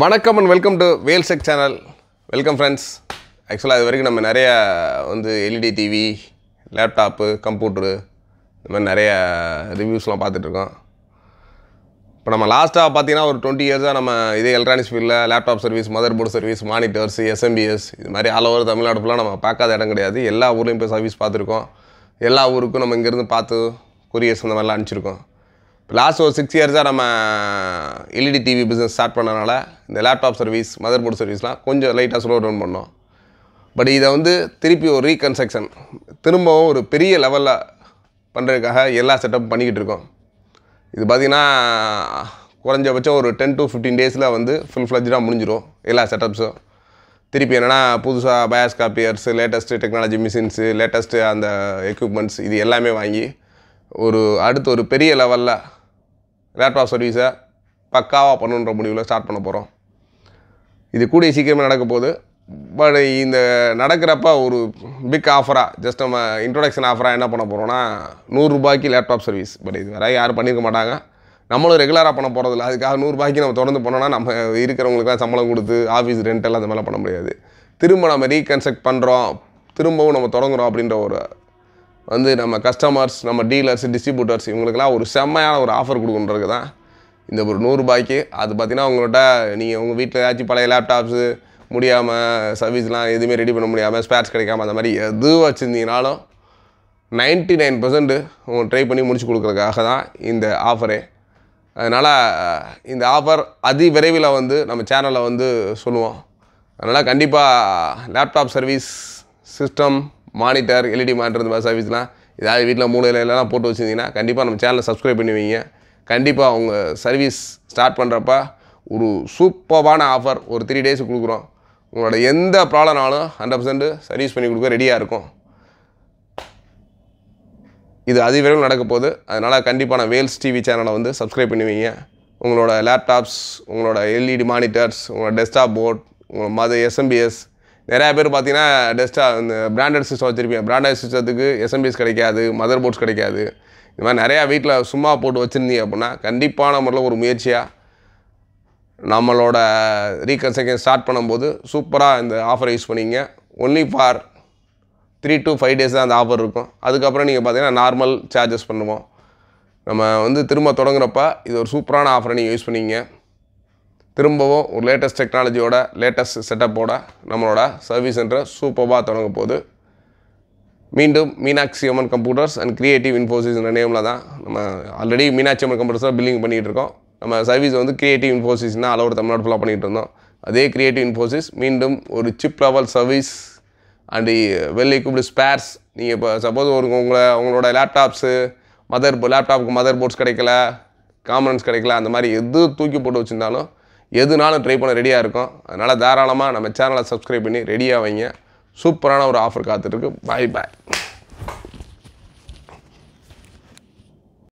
வணக்கம் and welcome to Vel check channel welcome friends ஆக்சுவலாக இது வரைக்கும் நம்ம நிறையா வந்து எல்இடி டிவி லேப்டாப்பு கம்ப்யூட்ரு இந்த மாதிரி நிறைய ரிவ்யூஸ்லாம் பார்த்துட்ருக்கோம் இப்போ நம்ம லாஸ்ட்டாக பார்த்தீங்கன்னா ஒரு டுவெண்ட்டி இயர்ஸாக நம்ம இதே எலக்ட்ரானிக்ஸ் ஃபீல்டில் laptop service motherboard service monitors SMPS இது மாதிரி ஆல் ஓவர் தமிழ்நாடு ஃபுல்லாக நம்ம பார்க்காத இடம் கிடையாது எல்லா ஊர்லேயும் போய் சர்வீஸ் பார்த்துருக்கோம் எல்லா ஊருக்கும் நம்ம இங்கேருந்து பார்த்து கொரியர்ஸ் இந்த மாதிரிலாம் அனுப்பிச்சிருக்கோம் லாஸ்ட் ஒரு சிக்ஸ் இயர்ஸாக நம்ம எல்இடி டிவி பிஸ்னஸ் ஸ்டார்ட் பண்ணனால இந்த லேப்டாப் சர்வீஸ் மதர் போர்டு சர்வீஸ்லாம் கொஞ்சம் லைட்டாக ஸ்லோ டவுன் பண்ணோம் பட் இதை வந்து திருப்பி ஒரு ரீகன்ஸ்ட்ரக்ஷன் திரும்பவும் ஒரு பெரிய லெவலில் பண்ணுறதுக்காக எல்லா செட்டப் பண்ணிக்கிட்டு இருக்கோம் இது பார்த்திங்கன்னா குறைஞ்சபட்சம் ஒரு டென் டு ஃபிஃப்டீன் டேஸில் வந்து ஃபுல் ஃப்ளஜ்டாக முடிஞ்சிடும் எல்லா செட்டப்ஸும் திருப்பி என்னென்னா புதுசாக BIOS copiers latest technology machines latest அந்த எக்யூப்மெண்ட்ஸ் இது எல்லாமே வாங்கி ஒரு அடுத்து ஒரு பெரிய லெவலில் லேப்டாப் சர்வீஸை பக்காவாக பண்ணணுன்ற முடிவில் ஸ்டார்ட் பண்ண போகிறோம் இது கூடிய சீக்கிரமாக நடக்க போகுது பட் இந்த நடக்கிறப்ப ஒரு பிக் ஆஃபராக ஜஸ்ட் நம்ம இன்ட்ரொடக்ஷன் ஆஃபராக என்ன பண்ண போகிறோம்னா நூறுரூபாய்க்கு லேப்டாப் சர்வீஸ் பட் இது வேறு யாரும் பண்ணியிருக்க மாட்டாங்க நம்மளும் ரெகுலராக பண்ண போகிறதில்ல அதுக்காக நூறுரூபாய்க்கு நம்ம தொடர்ந்து போனோம்னா நம்ம இருக்கிறவங்களுக்குலாம் சம்பளம் கொடுத்து ஆஃபீஸ் ரெண்டெல்லாம் அந்த மாதிரிலாம் பண்ண முடியாது திரும்ப நம்ம ரீகன்ஸ்ட்ரக்ட் பண்ணுறோம் திரும்பவும் நம்ம தொடங்குகிறோம் அப்படின்ற ஒரு வந்து நம்ம கஸ்டமர்ஸ் நம்ம டீலர்ஸ் டிஸ்ட்ரிபியூட்டர்ஸ் இவங்களுக்கெல்லாம் ஒரு செம்மையான ஒரு ஆஃபர் கொடுக்குன்றது தான் இந்த ஒரு நூறுரூபாய்க்கு அது பார்த்திங்கன்னா உங்கள்கிட்ட நீங்கள் உங்கள் வீட்டில் ஏதாச்சும் பழைய லேப்டாப்ஸு முடியாமல் சர்வீஸ்லாம் எதுவுமே ரெடி பண்ண முடியாமல் ஸ்பேர்ஸ் கிடைக்காமல் அந்த மாதிரி எது வச்சுருந்தீங்கனாலும் நைன்ட்டி நைன் பர்சன்ட்டு உங்க ட்ரை பண்ணி முடிச்சு கொடுக்குறதுக்காக தான் இந்த ஆஃபரே அதனால் இந்த ஆஃபர் அதி விரைவில் வந்து நம்ம சேனலில் வந்து சொல்லுவோம் அதனால் கண்டிப்பாக laptop service system monitor LED monitor இந்த மாதிரி சர்வீஸ்லாம் ஏதாவது வீட்டில் மூலையில் எல்லாம் போட்டு வச்சுருந்தீங்கன்னா கண்டிப்பாக நம்ம சேனலை சப்ஸ்கிரைப் பண்ணுவீங்க கண்டிப்பாக அவங்க சர்வீஸ் ஸ்டார்ட் பண்ணுறப்ப ஒரு சூப்பரான ஆஃபர் ஒரு த்ரீ டேஸ் கொடுக்குறோம் உங்களோட எந்த ப்ராப்ளம்னாலும் ஹண்ட்ரட் பர்சன்ட்டு சர்வீஸ் பண்ணி கொடுக்க ரெடியாக இருக்கும் இது அதிவிரைவில் நடக்க போகுது அதனால் நான் வேல்ஸ் டிவி சேனலை வந்து சப்ஸ்கிரைப் பண்ணுவீங்க உங்களோட லேப்டாப்ஸ் உங்களோட எல்இடி மானிட்டர்ஸ் e உங்களோட டெஸ்க்டாப் போர்ட் உங்களோட மத எஸ்எம்பிஎஸ் நிறையா பேர் பார்த்தீங்கன்னா டெஸ்ட்டாக இந்த பிராண்டட் சிஸ்டம் வச்சுருப்பீங்க பிராண்டட் சிஸ்டத்துக்கு எஸ்எம்பிஎஸ் கிடைக்காது மதர் போர்ட்ஸ் கிடைக்காது இது மாதிரி நிறையா வீட்டில் சும்மா போட்டு வச்சுருந்தீங்க அப்படின்னா கண்டிப்பான முறையில் ஒரு முயற்சியாக நம்மளோட ரீகன்ஸ்ட்ரக்ஷன் ஸ்டார்ட் பண்ணும்போது சூப்பராக இந்த ஆஃபரை யூஸ் பண்ணிங்க only for three to five days தான் அந்த ஆஃபர் இருக்கும் அதுக்கப்புறம் நீங்கள் பார்த்தீங்கன்னா நார்மல் சார்ஜஸ் பண்ணுவோம் நம்ம வந்து திரும்ப தொடங்குறப்ப இது ஒரு சூப்பரான ஆஃபரை நீங்கள் யூஸ் பண்ணிங்க திரும்பவும் ஒரு லேட்டஸ்ட் டெக்னாலஜியோட லேட்டஸ்ட் செட்டப்போட நம்மளோட சர்வீஸ் சென்டர் சூப்பராக தொடங்க போகுது மீண்டும் Meenakshi Amman computers and creative Infosys நேமில் தான் நம்ம ஆல்ரெடி மீனாட்சி அம்மன் கம்ப்யூட்டர்ஸில் பில்லிங் பண்ணிகிட்டு இருக்கோம் நம்ம சர்வீஸ் வந்து கிரியேட்டிவ் இன்ஃபோசிஸ்னால் அளவு தமிழ்நாடு ஃபுல்லாக பண்ணிகிட்டு இருந்தோம் அதே கிரியேட்டிவ் இன்ஃபோசிஸ் மீண்டும் ஒரு chip level service and well equipped spares நீங்கள் இப்போ சப்போஸ் ஒரு உங்களை உங்களோட லேப்டாப்ஸு மதர் லேப்டாப்புக்கு மதர் போர்ட்ஸ் கிடைக்கல காமனன்ஸ் கிடைக்கல அந்த மாதிரி எது தூக்கி போட்டு வச்சுருந்தாலும் எதுனாலும் ட்ரை பண்ண ரெடியாக இருக்கும் அதனால் தாராளமாக நம்ம சேனலை சப்ஸ்கிரைப் பண்ணி ரெடியாக வைங்க சூப்பரான ஒரு ஆஃபர் காத்துட்ருக்கு பாய் பாய்